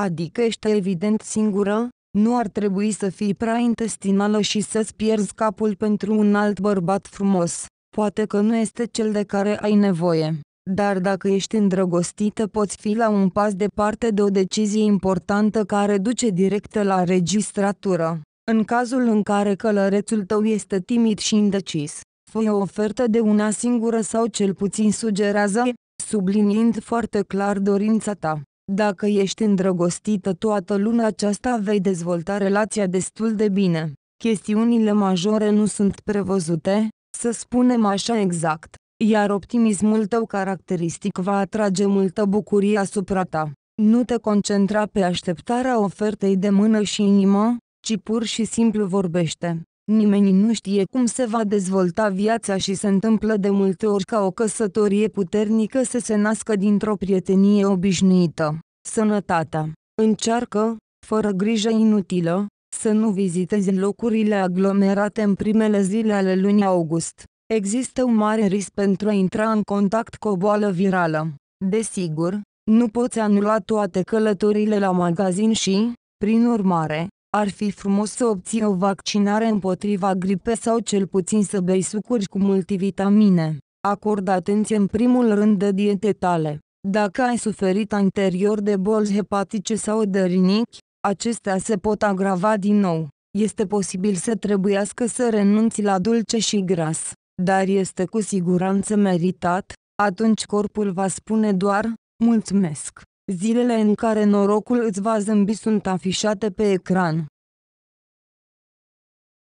adică ești evident singură, nu ar trebui să fii prea intestinală și să-ți pierzi capul pentru un alt bărbat frumos. Poate că nu este cel de care ai nevoie dar dacă ești îndrăgostită poți fi la un pas departe de o decizie importantă care duce direct la registratură. În cazul în care călărețul tău este timid și indecis, fă o ofertă de una singură sau cel puțin sugerează, subliniind foarte clar dorința ta. Dacă ești îndrăgostită toată luna aceasta vei dezvolta relația destul de bine. Chestiunile majore nu sunt prevăzute, să spunem așa exact iar optimismul tău caracteristic va atrage multă bucurie asupra ta. Nu te concentra pe așteptarea ofertei de mână și inimă, ci pur și simplu vorbește. Nimeni nu știe cum se va dezvolta viața și se întâmplă de multe ori ca o căsătorie puternică să se nască dintr-o prietenie obișnuită. Sănătatea. Încearcă, fără grijă inutilă, să nu vizitezi locurile aglomerate în primele zile ale lunii august. Există un mare risc pentru a intra în contact cu o boală virală. Desigur, nu poți anula toate călătorile la magazin și, prin urmare, ar fi frumos să obții o vaccinare împotriva gripe sau cel puțin să bei sucuri cu multivitamine. Acordă atenție în primul rând de diete tale. Dacă ai suferit anterior de boli hepatice sau de rinichi, acestea se pot agrava din nou. Este posibil să trebuiască să renunți la dulce și gras dar este cu siguranță meritat, atunci corpul va spune doar, mulțumesc. Zilele în care norocul îți va zâmbi sunt afișate pe ecran.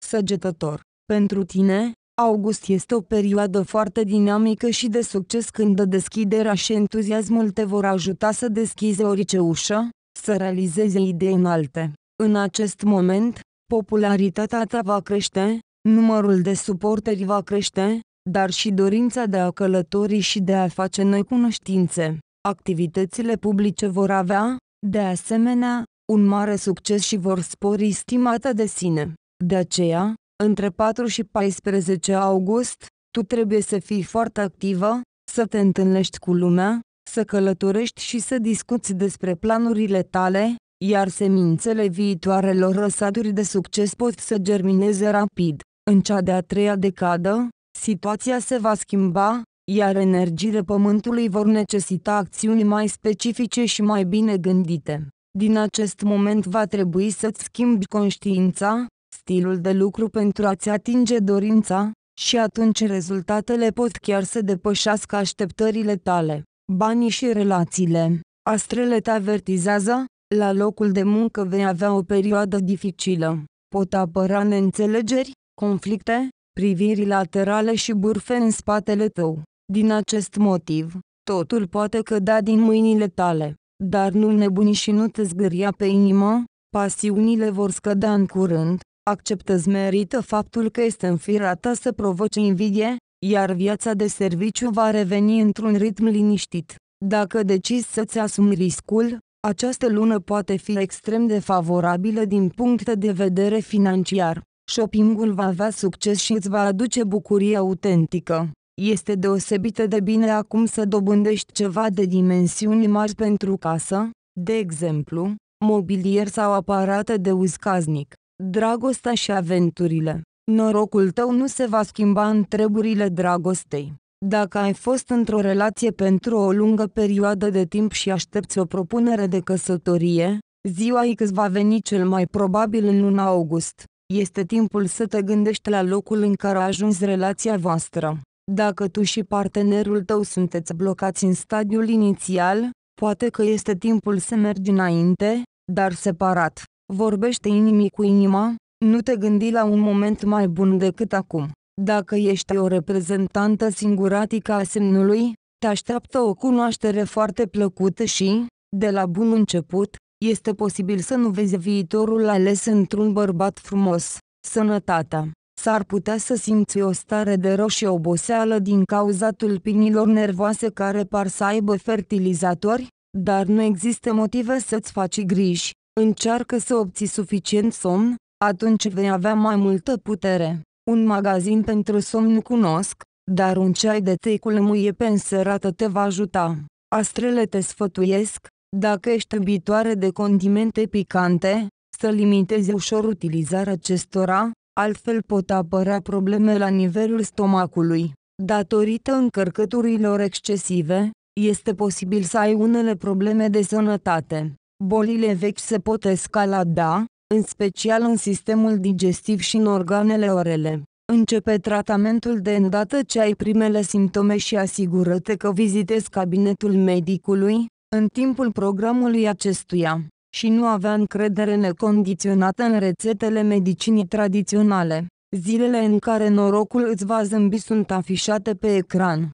Săgetător. Pentru tine, august este o perioadă foarte dinamică și de succes când deschiderea și entuziasmul te vor ajuta să deschizi orice ușă, să realizezi idei înalte. În acest moment, popularitatea ta va crește, Numărul de suporteri va crește, dar și dorința de a călători și de a face noi cunoștințe. Activitățile publice vor avea, de asemenea, un mare succes și vor spori stimata de sine. De aceea, între 4 și 14 august, tu trebuie să fii foarte activă, să te întâlnești cu lumea, să călătorești și să discuți despre planurile tale, iar semințele viitoarelor răsaduri de succes pot să germineze rapid. În cea de-a treia decadă, situația se va schimba, iar energiile Pământului vor necesita acțiuni mai specifice și mai bine gândite. Din acest moment va trebui să-ți schimbi conștiința, stilul de lucru pentru a-ți atinge dorința, și atunci rezultatele pot chiar să depășească așteptările tale. Banii și relațiile. Astrele te avertizează, la locul de muncă vei avea o perioadă dificilă. Pot apăra neînțelegeri, conflicte, priviri laterale și burfe în spatele tău. Din acest motiv, totul poate cădea din mâinile tale, dar nu nebuni și nu te zgâria pe inimă, pasiunile vor scădea în curând, acceptă-ți merită faptul că este în firea ta să provoce invidie, iar viața de serviciu va reveni într-un ritm liniștit. Dacă decizi să-ți asumi riscul, această lună poate fi extrem de favorabilă din punct de vedere financiar. Shoppingul va avea succes și îți va aduce bucurie autentică. Este deosebită de bine acum să dobândești ceva de dimensiuni mari pentru casă, de exemplu, mobilier sau aparate de uzcaznic. Dragostea și aventurile. Norocul tău nu se va schimba în treburile dragostei. Dacă ai fost într-o relație pentru o lungă perioadă de timp și aștepți o propunere de căsătorie, ziua X va veni cel mai probabil în luna august. Este timpul să te gândești la locul în care a ajuns relația voastră. Dacă tu și partenerul tău sunteți blocați în stadiul inițial, poate că este timpul să mergi înainte, dar separat. Vorbește inimii cu inima, nu te gândi la un moment mai bun decât acum. Dacă ești o reprezentantă singuratică a semnului, te așteaptă o cunoaștere foarte plăcută și, de la bun început, este posibil să nu vezi viitorul ales într-un bărbat frumos, sănătatea. S-ar putea să simți o stare de roșie oboseală din cauza tulpinilor nervoase care par să aibă fertilizatori, dar nu există motive să-ți faci griji. Încearcă să obții suficient somn, atunci vei avea mai multă putere. Un magazin pentru somn nu cunosc, dar un ceai de tei cu lămâie înserată te va ajuta. Astrele te sfătuiesc, dacă ești iubitoare de condimente picante, să limitezi ușor utilizarea acestora, altfel pot apărea probleme la nivelul stomacului. Datorită încărcăturilor excesive, este posibil să ai unele probleme de sănătate. Bolile vechi se pot escalada, în special în sistemul digestiv și în organele orele. Începe tratamentul de îndată ce ai primele simptome și asigură-te că vizitezi cabinetul medicului, în timpul programului acestuia și nu avea încredere necondiționată în rețetele medicinii tradiționale. Zilele în care norocul îți va zâmbi sunt afișate pe ecran.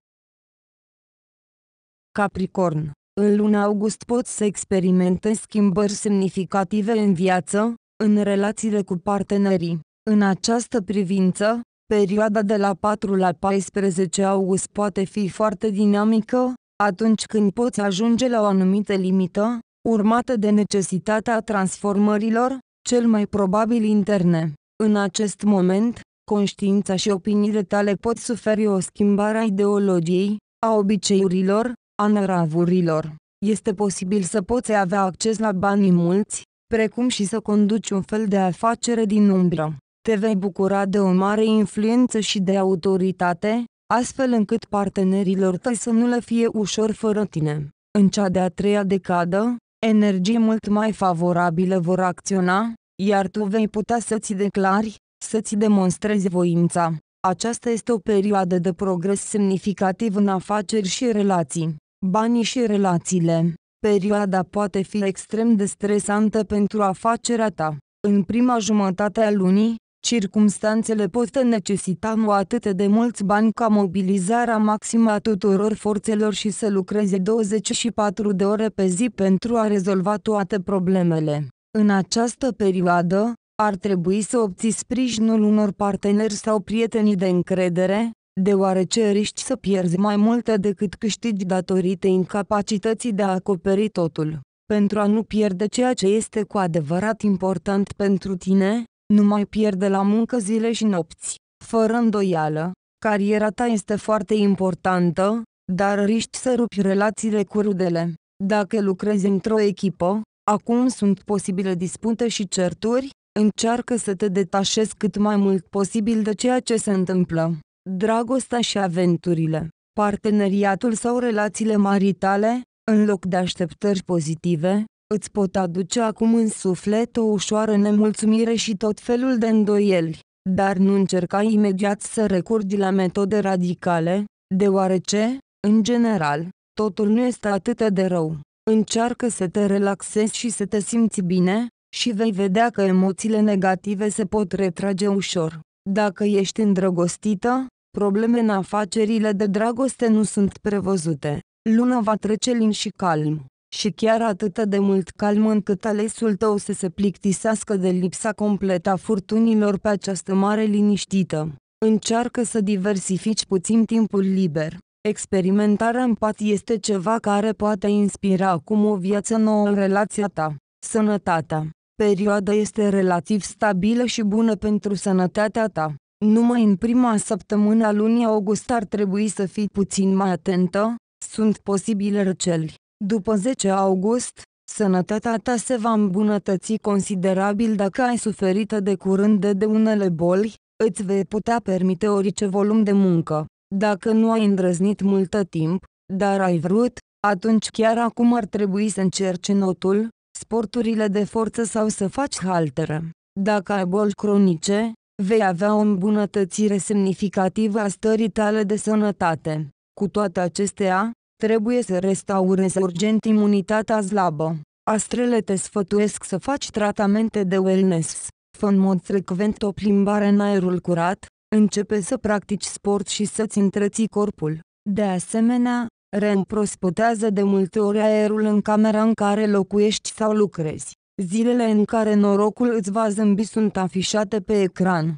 Capricorn În luna august poți să experimentezi schimbări semnificative în viață, în relațiile cu partenerii. În această privință, perioada de la 4 la 14 august poate fi foarte dinamică, atunci când poți ajunge la o anumită limită, urmată de necesitatea transformărilor, cel mai probabil interne. În acest moment, conștiința și opiniile tale pot suferi o schimbare a ideologiei, a obiceiurilor, a năravurilor. Este posibil să poți avea acces la banii mulți, precum și să conduci un fel de afacere din umbră. Te vei bucura de o mare influență și de autoritate, astfel încât partenerilor tăi să nu le fie ușor fără tine. În cea de-a treia decadă, energii mult mai favorabile vor acționa, iar tu vei putea să-ți declari, să-ți demonstrezi voința. Aceasta este o perioadă de progres semnificativ în afaceri și relații. Banii și relațiile. Perioada poate fi extrem de stresantă pentru afacerea ta. În prima jumătate a lunii, Circumstanțele pot necesita nu atât de mulți bani ca mobilizarea maximă a tuturor forțelor și să lucreze 24 de ore pe zi pentru a rezolva toate problemele. În această perioadă, ar trebui să obții sprijinul unor parteneri sau prietenii de încredere, deoarece riști să pierzi mai multe decât câștigi datorită incapacității de a acoperi totul. Pentru a nu pierde ceea ce este cu adevărat important pentru tine, nu mai pierde la muncă zile și nopți. Fără îndoială, cariera ta este foarte importantă, dar riști să rupi relațiile cu rudele. Dacă lucrezi într-o echipă, acum sunt posibile dispute și certuri, încearcă să te detașezi cât mai mult posibil de ceea ce se întâmplă. Dragostea și aventurile, parteneriatul sau relațiile maritale, în loc de așteptări pozitive, Îți pot aduce acum în suflet o ușoară nemulțumire și tot felul de îndoieli, dar nu încerca imediat să recurgi la metode radicale, deoarece, în general, totul nu este atât de rău. Încearcă să te relaxezi și să te simți bine, și vei vedea că emoțiile negative se pot retrage ușor. Dacă ești îndrăgostită, probleme în afacerile de dragoste nu sunt prevăzute. Luna va trece lin și calm și chiar atât de mult calm încât alesul tău să se plictisească de lipsa completă a furtunilor pe această mare liniștită. Încearcă să diversifici puțin timpul liber. Experimentarea în pat este ceva care poate inspira acum o viață nouă în relația ta. Sănătatea. Perioada este relativ stabilă și bună pentru sănătatea ta. Numai în prima săptămână a lunii august ar trebui să fii puțin mai atentă, sunt posibile răceli. După 10 august, sănătatea ta se va îmbunătăți considerabil dacă ai suferit de curând de, de unele boli, îți vei putea permite orice volum de muncă. Dacă nu ai îndrăznit multă timp, dar ai vrut, atunci chiar acum ar trebui să încerci notul, sporturile de forță sau să faci haltere. Dacă ai boli cronice, vei avea o îmbunătățire semnificativă a stării tale de sănătate. Cu toate acestea, Trebuie să restaurezi urgent imunitatea slabă. Astrele te sfătuiesc să faci tratamente de wellness. Fă în mod frecvent o plimbare în aerul curat, începe să practici sport și să-ți întreții corpul. De asemenea, reîmprospătează de multe ori aerul în camera în care locuiești sau lucrezi. Zilele în care norocul îți va zâmbi sunt afișate pe ecran.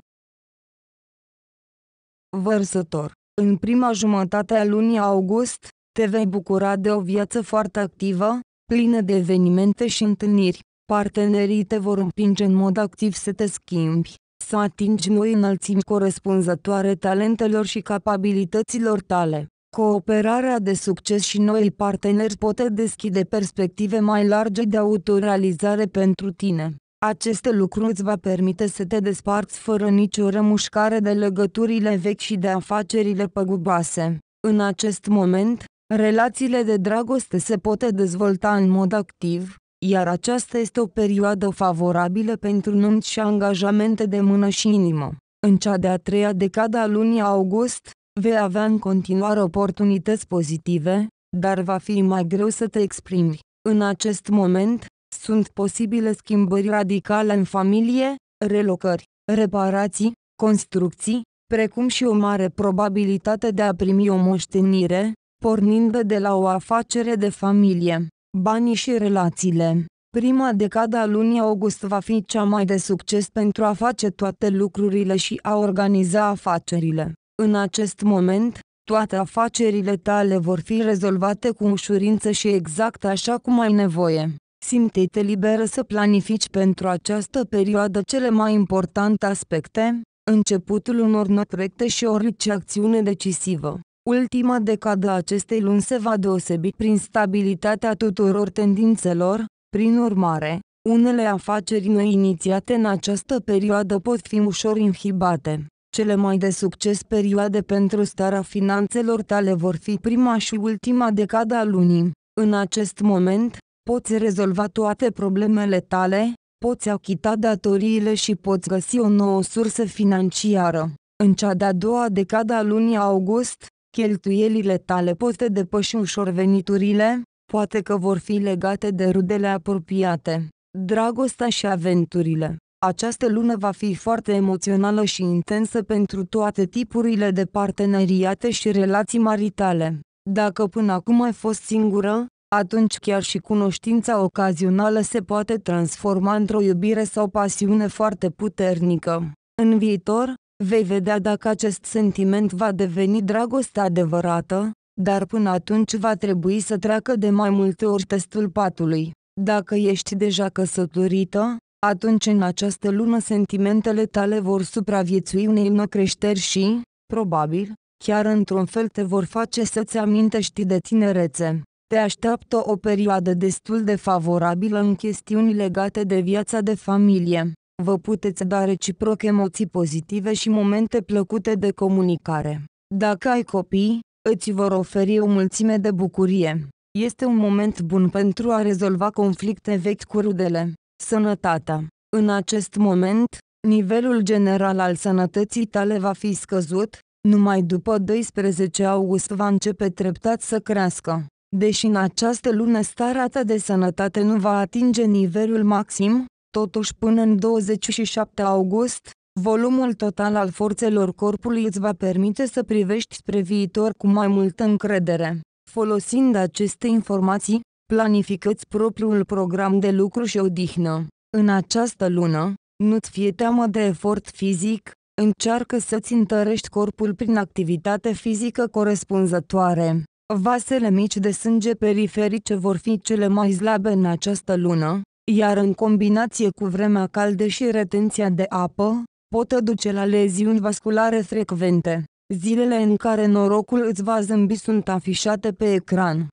Vărsător În prima jumătate a lunii august, te vei bucura de o viață foarte activă, plină de evenimente și întâlniri. Partenerii te vor împinge în mod activ să te schimbi, să atingi noi înălțimi corespunzătoare talentelor și capabilităților tale. Cooperarea de succes și noi parteneri pot deschide perspective mai largi de autorealizare pentru tine. Aceste lucruri îți va permite să te desparți fără nicio rămușcare de legăturile vechi și de afacerile păguboase. În acest moment, Relațiile de dragoste se pot dezvolta în mod activ, iar aceasta este o perioadă favorabilă pentru nunți și angajamente de mână și inimă. În cea de-a treia decadă a lunii august, vei avea în continuare oportunități pozitive, dar va fi mai greu să te exprimi. În acest moment, sunt posibile schimbări radicale în familie, relocări, reparații, construcții, precum și o mare probabilitate de a primi o moștenire, pornind de la o afacere de familie, banii și relațiile. Prima decada a lunii august va fi cea mai de succes pentru a face toate lucrurile și a organiza afacerile. În acest moment, toate afacerile tale vor fi rezolvate cu ușurință și exact așa cum ai nevoie. Simte-te liberă să planifici pentru această perioadă cele mai importante aspecte, începutul unor noi proiecte și orice acțiune decisivă. Ultima decadă a acestei luni se va deosebi prin stabilitatea tuturor tendințelor, prin urmare, unele afaceri noi inițiate în această perioadă pot fi ușor inhibate. Cele mai de succes perioade pentru starea finanțelor tale vor fi prima și ultima decada a lunii. În acest moment, poți rezolva toate problemele tale, poți achita datoriile și poți găsi o nouă sursă financiară. În cea de-a doua decada a lunii august, Cheltuielile tale pot te depăși ușor veniturile, poate că vor fi legate de rudele apropiate, dragostea și aventurile. Această lună va fi foarte emoțională și intensă pentru toate tipurile de parteneriate și relații maritale. Dacă până acum ai fost singură, atunci chiar și cunoștința ocazională se poate transforma într-o iubire sau pasiune foarte puternică. În viitor, Vei vedea dacă acest sentiment va deveni dragoste adevărată, dar până atunci va trebui să treacă de mai multe ori testul patului. Dacă ești deja căsătorită, atunci în această lună sentimentele tale vor supraviețui unei creșteri și, probabil, chiar într-un fel te vor face să-ți amintești de tinerețe. Te așteaptă o perioadă destul de favorabilă în chestiuni legate de viața de familie vă puteți da reciproc emoții pozitive și momente plăcute de comunicare. Dacă ai copii, îți vor oferi o mulțime de bucurie. Este un moment bun pentru a rezolva conflicte vechi cu rudele. Sănătatea. În acest moment, nivelul general al sănătății tale va fi scăzut, numai după 12 august va începe treptat să crească. Deși în această lună starea ta de sănătate nu va atinge nivelul maxim, Totuși până în 27 august, volumul total al forțelor corpului îți va permite să privești spre viitor cu mai multă încredere. Folosind aceste informații, planificați propriul program de lucru și odihnă. În această lună, nu-ți fie teamă de efort fizic, încearcă să-ți întărești corpul prin activitate fizică corespunzătoare. Vasele mici de sânge periferice vor fi cele mai slabe în această lună, iar în combinație cu vremea caldă și retenția de apă, pot duce la leziuni vasculare frecvente. Zilele în care norocul îți va zâmbi sunt afișate pe ecran.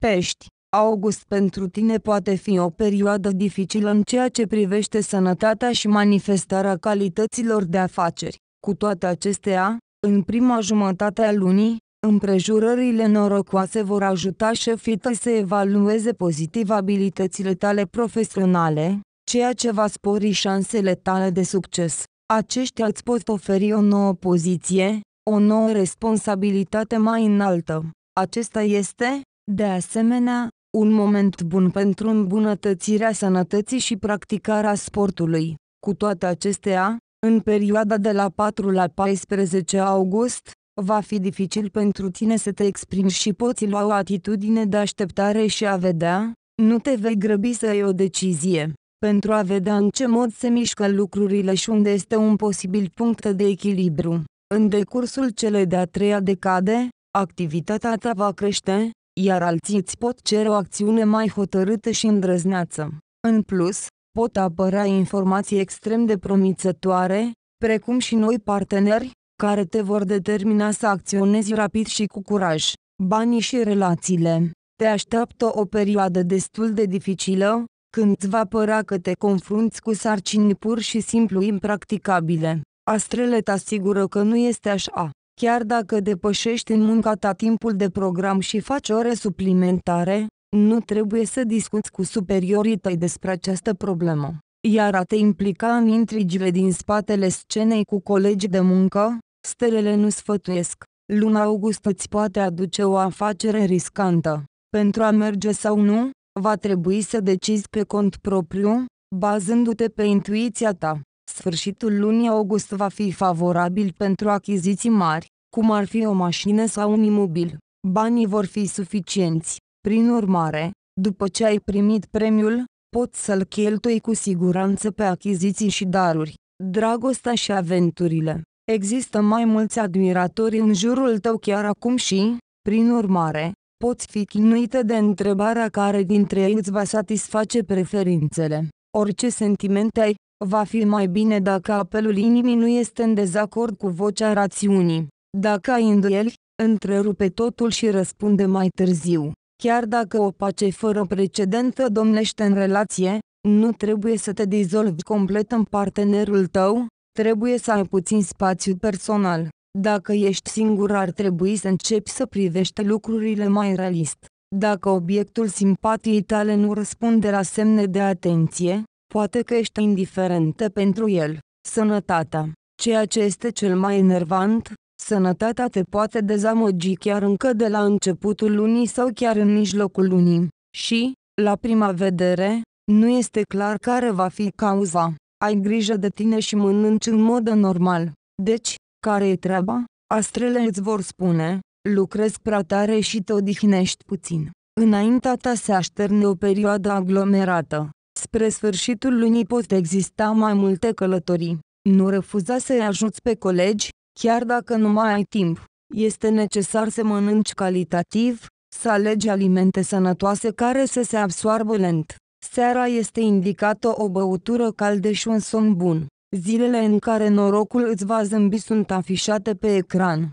Pești August pentru tine poate fi o perioadă dificilă în ceea ce privește sănătatea și manifestarea calităților de afaceri. Cu toate acestea, în prima jumătate a lunii, Împrejurările norocoase vor ajuta șefii tăi să evalueze pozitiv abilitățile tale profesionale, ceea ce va spori șansele tale de succes. Aceștia îți pot oferi o nouă poziție, o nouă responsabilitate mai înaltă. Acesta este, de asemenea, un moment bun pentru îmbunătățirea sănătății și practicarea sportului. Cu toate acestea, în perioada de la 4 la 14 august, Va fi dificil pentru tine să te exprimi și poți lua o atitudine de așteptare și a vedea, nu te vei grăbi să iei o decizie, pentru a vedea în ce mod se mișcă lucrurile și unde este un posibil punct de echilibru. În decursul celei de-a treia decade, activitatea ta va crește, iar alții îți pot cere o acțiune mai hotărâtă și îndrăzneață. În plus, pot apărea informații extrem de promițătoare, precum și noi parteneri, care te vor determina să acționezi rapid și cu curaj. Banii și relațiile. Te așteaptă o perioadă destul de dificilă, când îți va părea că te confrunți cu sarcini pur și simplu impracticabile. Astrele te asigură că nu este așa. Chiar dacă depășești în munca ta timpul de program și faci ore suplimentare, nu trebuie să discuți cu superiorii tăi despre această problemă. Iar a te implica în intrigile din spatele scenei cu colegi de muncă, Stelele nu sfătuiesc. Luna august îți poate aduce o afacere riscantă. Pentru a merge sau nu, va trebui să decizi pe cont propriu, bazându-te pe intuiția ta. Sfârșitul lunii august va fi favorabil pentru achiziții mari, cum ar fi o mașină sau un imobil. Banii vor fi suficienți. Prin urmare, după ce ai primit premiul, poți să-l cheltui cu siguranță pe achiziții și daruri, dragostea și aventurile. Există mai mulți admiratori în jurul tău chiar acum și, prin urmare, poți fi chinuită de întrebarea care dintre ei îți va satisface preferințele. Orice sentiment ai, va fi mai bine dacă apelul inimii nu este în dezacord cu vocea rațiunii. Dacă ai îndoieli, întrerupe totul și răspunde mai târziu. Chiar dacă o pace fără precedentă domnește în relație, nu trebuie să te dizolvi complet în partenerul tău, Trebuie să ai puțin spațiu personal. Dacă ești singur ar trebui să începi să privești lucrurile mai realist. Dacă obiectul simpatiei tale nu răspunde la semne de atenție, poate că ești indiferentă pentru el. Sănătatea. Ceea ce este cel mai enervant, sănătatea te poate dezamăgi chiar încă de la începutul lunii sau chiar în mijlocul lunii. Și, la prima vedere, nu este clar care va fi cauza ai grijă de tine și mănânci în mod normal. Deci, care e treaba? Astrele îți vor spune, lucrezi prea tare și te odihnești puțin. Înaintea ta se așterne o perioadă aglomerată. Spre sfârșitul lunii pot exista mai multe călătorii. Nu refuza să-i ajuți pe colegi, chiar dacă nu mai ai timp. Este necesar să mănânci calitativ, să alegi alimente sănătoase care să se absoarbă lent. Seara este indicată o băutură caldă și un somn bun. Zilele în care norocul îți va zâmbi sunt afișate pe ecran.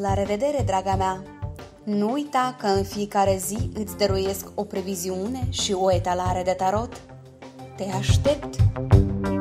La revedere, draga mea! Nu uita că în fiecare zi îți dăruiesc o previziune și o etalare de tarot. Te aștept!